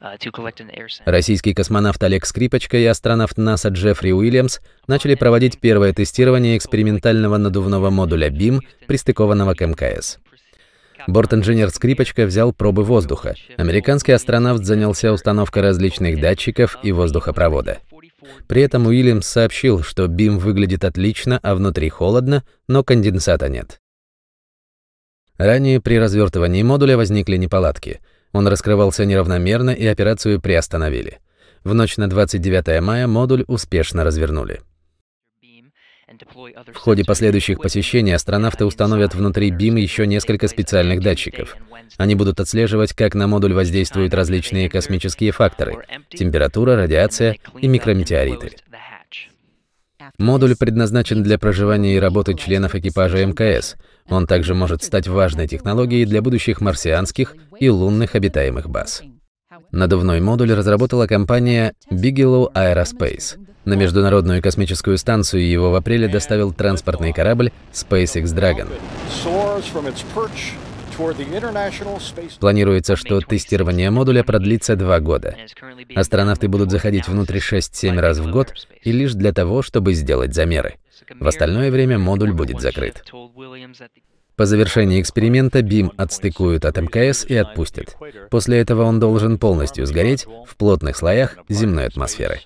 Uh, Российский космонавт Олег Скрипочка и астронавт НАСА Джеффри Уильямс начали проводить первое тестирование экспериментального надувного модуля БИМ, пристыкованного к МКС. Бортинженер Скрипочка взял пробы воздуха. Американский астронавт занялся установкой различных датчиков и воздухопровода. При этом Уильямс сообщил, что БИМ выглядит отлично, а внутри холодно, но конденсата нет. Ранее при развертывании модуля возникли неполадки. Он раскрывался неравномерно и операцию приостановили. В ночь на 29 мая модуль успешно развернули. В ходе последующих посещений астронавты установят внутри БИМ еще несколько специальных датчиков. Они будут отслеживать, как на модуль воздействуют различные космические факторы – температура, радиация и микрометеориты. Модуль предназначен для проживания и работы членов экипажа МКС. Он также может стать важной технологией для будущих марсианских и лунных обитаемых баз. Надувной модуль разработала компания Bigelow Aerospace. На Международную космическую станцию его в апреле доставил транспортный корабль SpaceX Dragon. Планируется, что тестирование модуля продлится два года. Астронавты будут заходить внутрь 6-7 раз в год и лишь для того, чтобы сделать замеры. В остальное время модуль будет закрыт. По завершении эксперимента БИМ отстыкуют от МКС и отпустят. После этого он должен полностью сгореть в плотных слоях земной атмосферы.